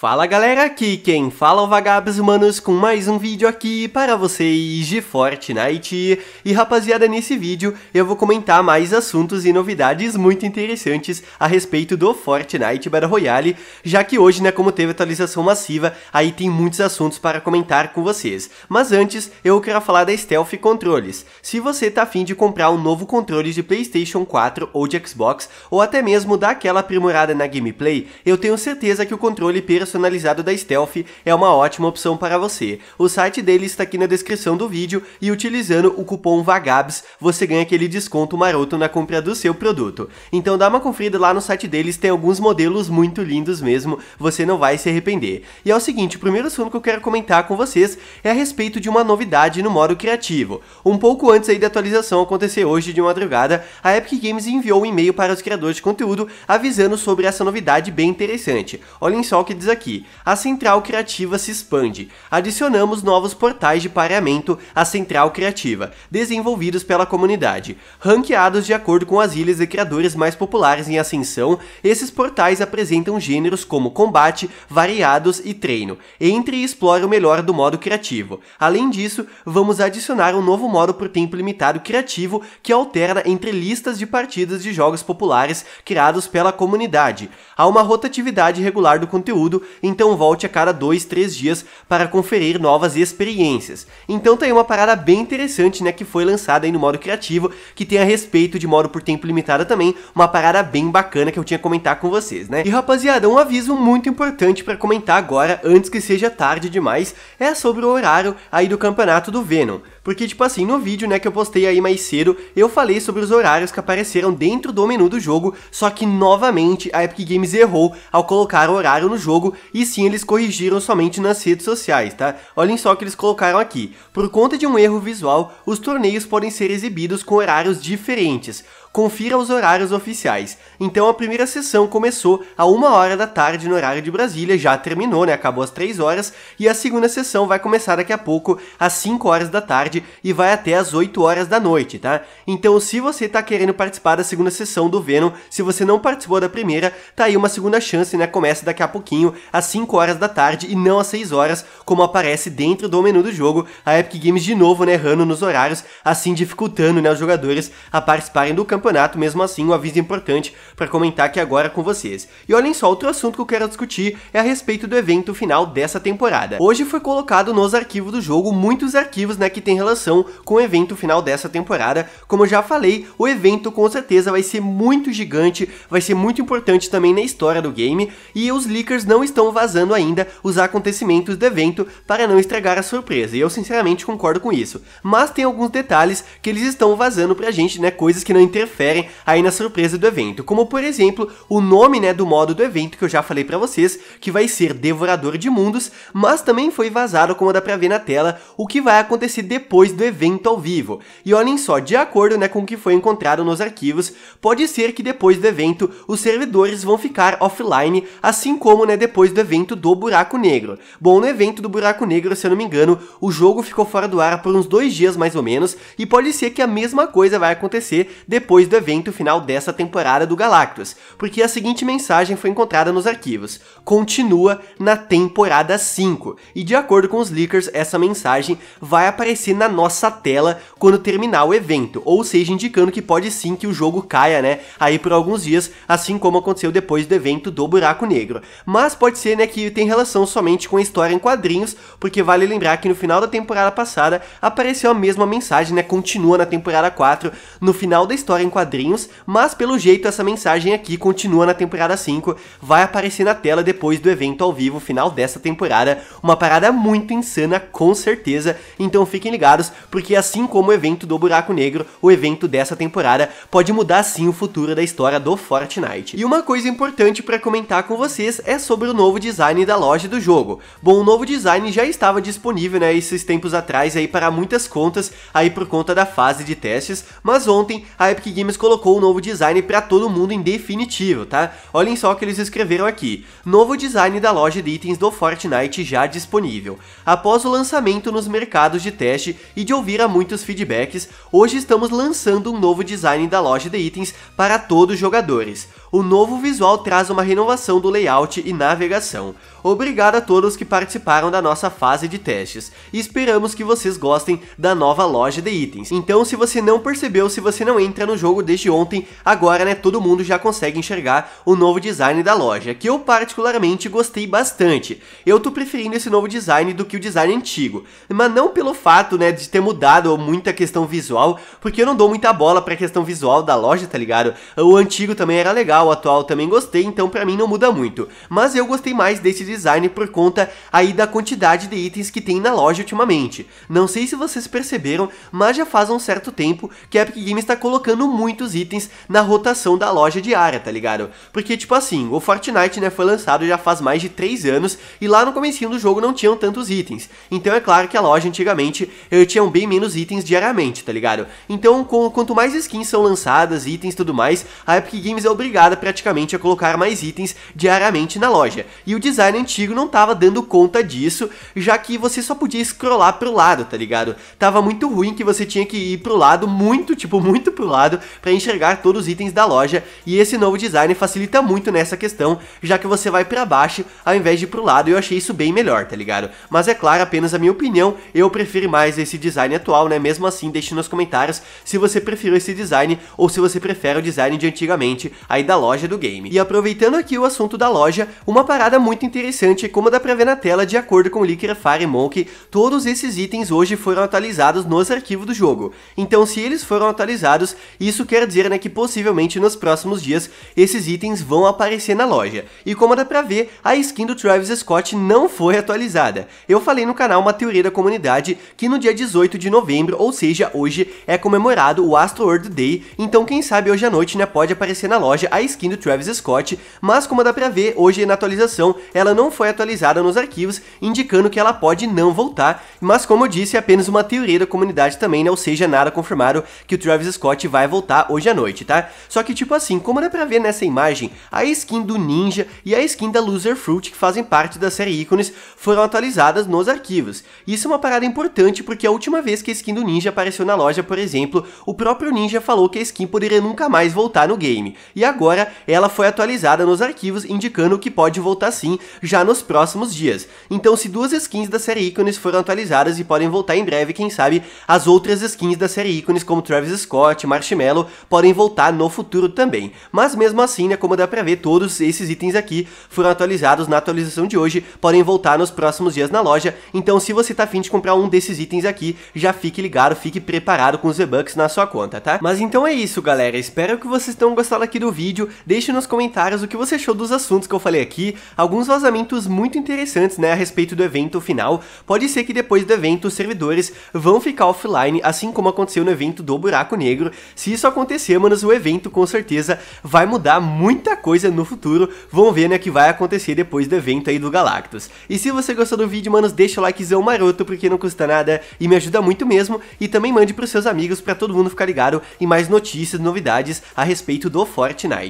Fala galera, aqui quem fala é o Vagabos Humanos com mais um vídeo aqui para vocês de Fortnite. E rapaziada, nesse vídeo eu vou comentar mais assuntos e novidades muito interessantes a respeito do Fortnite Battle Royale, já que hoje, né, como teve atualização massiva, aí tem muitos assuntos para comentar com vocês. Mas antes, eu quero falar da Stealth Controles. Se você tá afim de comprar um novo controle de Playstation 4 ou de Xbox, ou até mesmo daquela aprimorada na gameplay, eu tenho certeza que o controle personalizado personalizado da Stealth é uma ótima opção para você. O site dele está aqui na descrição do vídeo e utilizando o cupom VAGABS você ganha aquele desconto maroto na compra do seu produto. Então dá uma conferida lá no site deles, tem alguns modelos muito lindos mesmo, você não vai se arrepender. E é o seguinte, o primeiro assunto que eu quero comentar com vocês é a respeito de uma novidade no modo criativo. Um pouco antes aí da atualização acontecer hoje de madrugada, a Epic Games enviou um e-mail para os criadores de conteúdo avisando sobre essa novidade bem interessante. Olhem só o que diz aqui aqui. A central criativa se expande. Adicionamos novos portais de pareamento à central criativa, desenvolvidos pela comunidade. Ranqueados de acordo com as ilhas e criadores mais populares em ascensão, esses portais apresentam gêneros como combate, variados e treino. Entre e explore o melhor do modo criativo. Além disso, vamos adicionar um novo modo por tempo limitado criativo que alterna entre listas de partidas de jogos populares criados pela comunidade. Há uma rotatividade regular do conteúdo, então volte a cada 2, 3 dias para conferir novas experiências. Então tem tá uma parada bem interessante, né, que foi lançada aí no modo criativo, que tem a respeito de modo por tempo limitado também, uma parada bem bacana que eu tinha que comentar com vocês, né? E rapaziada, um aviso muito importante para comentar agora, antes que seja tarde demais, é sobre o horário aí do campeonato do Venom. Porque, tipo assim, no vídeo, né, que eu postei aí mais cedo, eu falei sobre os horários que apareceram dentro do menu do jogo, só que, novamente, a Epic Games errou ao colocar o horário no jogo, e sim, eles corrigiram somente nas redes sociais, tá? Olhem só o que eles colocaram aqui. Por conta de um erro visual, os torneios podem ser exibidos com horários diferentes, confira os horários oficiais. Então a primeira sessão começou a 1 hora da tarde no horário de Brasília, já terminou, né? Acabou às 3 horas, e a segunda sessão vai começar daqui a pouco às 5 horas da tarde tarde e vai até as 8 horas da noite, tá? Então, se você tá querendo participar da segunda sessão do Venom, se você não participou da primeira, tá aí uma segunda chance, né? Começa daqui a pouquinho, às 5 horas da tarde e não às 6 horas, como aparece dentro do menu do jogo. A Epic Games de novo, né, errando nos horários, assim dificultando, né, os jogadores a participarem do campeonato. Mesmo assim, um aviso importante para comentar aqui agora com vocês. E olhem só, outro assunto que eu quero discutir é a respeito do evento final dessa temporada. Hoje foi colocado nos arquivos do jogo muitos arquivos, né, que tem relação com o evento final dessa temporada. Como já falei, o evento com certeza vai ser muito gigante, vai ser muito importante também na história do game, e os leakers não estão vazando ainda os acontecimentos do evento para não estragar a surpresa, e eu sinceramente concordo com isso. Mas tem alguns detalhes que eles estão vazando pra gente, né, coisas que não interferem aí na surpresa do evento, como por exemplo, o nome, né, do modo do evento que eu já falei para vocês, que vai ser Devorador de Mundos, mas também foi vazado, como dá pra ver na tela, o que vai acontecer depois depois do evento ao vivo. E olhem só, de acordo né, com o que foi encontrado nos arquivos, pode ser que depois do evento os servidores vão ficar offline, assim como né, depois do evento do Buraco Negro. Bom, no evento do Buraco Negro, se eu não me engano, o jogo ficou fora do ar por uns dois dias mais ou menos, e pode ser que a mesma coisa vai acontecer depois do evento final dessa temporada do Galactus, porque a seguinte mensagem foi encontrada nos arquivos: continua na temporada 5. E de acordo com os leakers, essa mensagem vai aparecer na nossa tela quando terminar o evento, ou seja, indicando que pode sim que o jogo caia, né, aí por alguns dias, assim como aconteceu depois do evento do Buraco Negro. Mas pode ser, né, que tem relação somente com a história em quadrinhos, porque vale lembrar que no final da temporada passada apareceu a mesma mensagem, né, continua na temporada 4, no final da história em quadrinhos, mas pelo jeito essa mensagem aqui continua na temporada 5, vai aparecer na tela depois do evento ao vivo final dessa temporada, uma parada muito insana com certeza, então fiquem ligados porque assim como o evento do Buraco Negro, o evento dessa temporada pode mudar sim o futuro da história do Fortnite. E uma coisa importante para comentar com vocês é sobre o novo design da loja do jogo. Bom, o novo design já estava disponível, né, esses tempos atrás aí para muitas contas, aí por conta da fase de testes, mas ontem a Epic Games colocou o novo design para todo mundo em definitivo, tá? Olhem só o que eles escreveram aqui. Novo design da loja de itens do Fortnite já disponível. Após o lançamento nos mercados de teste, e de ouvir a muitos feedbacks, hoje estamos lançando um novo design da loja de itens para todos os jogadores. O novo visual traz uma renovação do layout e navegação. Obrigado a todos que participaram da nossa fase de testes, e esperamos que vocês gostem da nova loja de itens. Então se você não percebeu, se você não entra no jogo desde ontem, agora né, todo mundo já consegue enxergar o novo design da loja, que eu particularmente gostei bastante. Eu tô preferindo esse novo design do que o design antigo, mas não pelo fato né, de ter mudado muita questão visual, porque eu não dou muita bola pra questão visual da loja, tá ligado? O antigo também era legal, original, atual também gostei, então para mim não muda muito. Mas eu gostei mais desse design por conta aí da quantidade de itens que tem na loja ultimamente. Não sei se vocês perceberam, mas já faz um certo tempo que a Epic Games está colocando muitos itens na rotação da loja diária, tá ligado? Porque tipo assim, o Fortnite né, foi lançado já faz mais de 3 anos e lá no comecinho do jogo não tinham tantos itens. Então é claro que a loja antigamente eu eh, tinha bem menos itens diariamente, tá ligado? Então com, quanto mais skins são lançadas, itens e tudo mais, a Epic Games é obrigada obrigada praticamente a colocar mais itens diariamente na loja, e o design antigo não tava dando conta disso, já que você só podia scrollar pro lado, tá ligado? Tava muito ruim que você tinha que ir pro lado, muito, tipo, muito pro lado, para enxergar todos os itens da loja, e esse novo design facilita muito nessa questão, já que você vai para baixo ao invés de pro lado, eu achei isso bem melhor, tá ligado? Mas é claro, apenas a minha opinião, eu prefiro mais esse design atual, né? Mesmo assim, deixe nos comentários se você preferiu esse design ou se você prefere o design de antigamente aí da loja do game. E aproveitando aqui o assunto da loja, uma parada muito interessante, como dá pra ver na tela, de acordo com Liquor Fire Monkey, todos esses itens hoje foram atualizados nos arquivos do jogo. Então se eles foram atualizados, isso quer dizer né, que possivelmente nos próximos dias esses itens vão aparecer na loja. E como dá pra ver, a skin do Travis Scott não foi atualizada. Eu falei no canal uma teoria da comunidade que no dia 18 de novembro, ou seja, hoje, é comemorado o Astro World Day, então quem sabe hoje à noite né, pode aparecer na loja a skin do Travis Scott, mas como dá pra ver, hoje na atualização ela não foi atualizada nos arquivos, indicando que ela pode não voltar, mas como eu disse, é apenas uma teoria da comunidade também, né? ou seja, nada confirmado que o Travis Scott vai voltar hoje à noite, tá? Só que tipo assim, como dá pra ver nessa imagem, a skin do Ninja e a skin da Loser Fruit, que fazem parte da série ícones, foram atualizadas nos arquivos. Isso é uma parada importante porque a última vez que a skin do Ninja apareceu na loja, por exemplo, o próprio Ninja falou que a skin poderia nunca mais voltar no game. E agora agora ela foi atualizada nos arquivos indicando que pode voltar sim já nos próximos dias. Então se duas skins da série ícones foram atualizadas e podem voltar em breve, quem sabe as outras skins da série ícones como Travis Scott, Marshmallow podem voltar no futuro também. Mas mesmo assim, né, como dá pra ver, todos esses itens aqui foram atualizados na atualização de hoje, podem voltar nos próximos dias na loja. Então se você tá afim de comprar um desses itens aqui, já fique ligado, fique preparado com os V-Bucks na sua conta, tá? Mas então é isso, galera. Espero que vocês tenham gostado aqui do vídeo vídeo, deixe nos comentários o que você achou dos assuntos que eu falei aqui, alguns vazamentos muito interessantes né, a respeito do evento final. Pode ser que depois do evento os servidores vão ficar offline, assim como aconteceu no evento do Buraco Negro. Se isso acontecer, manos, o evento com certeza vai mudar muita coisa no futuro. Vão ver né, que vai acontecer depois do evento aí do Galactus. E se você gostou do vídeo, manos, deixa o likezão maroto, porque não custa nada e me ajuda muito mesmo. E também mande pros seus amigos para todo mundo ficar ligado em mais notícias, novidades a respeito do Fortnite